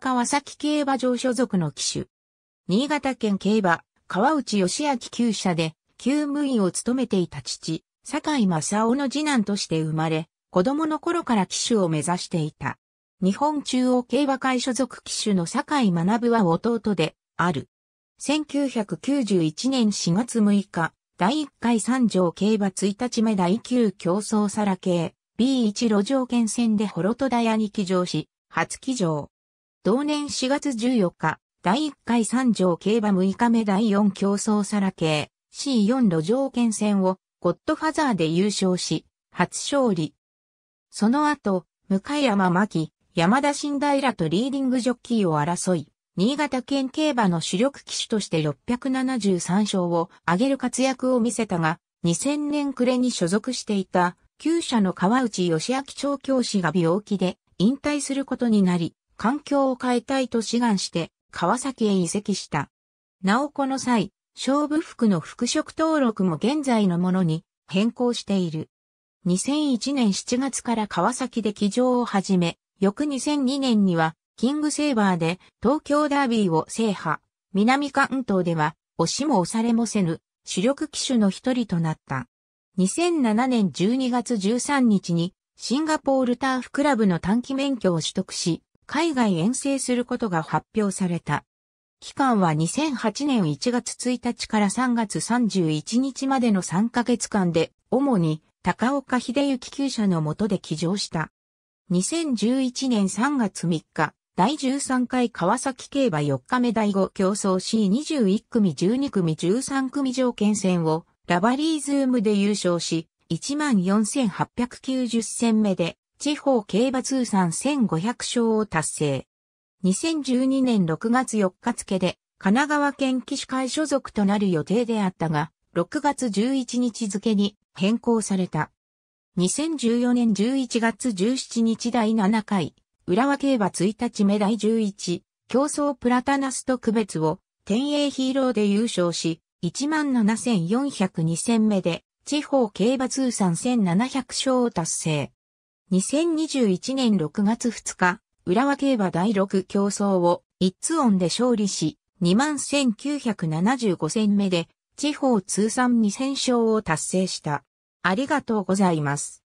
川崎競馬場所属の騎手。新潟県競馬、川内義明厩舎で、厩務員を務めていた父、坂井正夫の次男として生まれ、子供の頃から騎手を目指していた。日本中央競馬会所属騎手の坂井学は弟で、ある。1991年4月6日、第1回三条競馬1日目第9競争皿系 B1 路上県戦でホロトダヤに騎乗し、初騎乗。同年4月14日、第1回三条競馬6日目第4競争皿系 C4 路上権戦をゴッドファザーで優勝し、初勝利。その後、向山牧、山田新平とリーディングジョッキーを争い、新潟県競馬の主力騎手として673勝を挙げる活躍を見せたが、2000年暮れに所属していた、旧社の川内義明調教師が病気で引退することになり、環境を変えたいと志願して川崎へ移籍した。なおこの際、勝負服の服飾登録も現在のものに変更している。2001年7月から川崎で騎乗を始め、翌2002年にはキングセーバーで東京ダービーを制覇、南関東では押しも押されもせぬ主力騎手の一人となった。2007年12月13日にシンガポールターフクラブの短期免許を取得し、海外遠征することが発表された。期間は2008年1月1日から3月31日までの3ヶ月間で、主に高岡秀幸厩舎の下で起乗した。2011年3月3日、第13回川崎競馬4日目第5競争 C21 組12組13組条件戦をラバリーズームで優勝し、14,890戦目で地方競馬通算1500勝を達成。2012年6月4日付で、神奈川県騎士会所属となる予定であったが、6月11日付に変更された。2014年11月17日第7回、浦和競馬1日目第11、競争プラタナスと区別を、天栄ヒーローで優勝し、17,402戦目で、地方競馬通算1700勝を達成。2021年6月2日、浦和競馬第6競争を一通音で勝利し、21,975戦目で地方通算2000勝を達成した。ありがとうございます。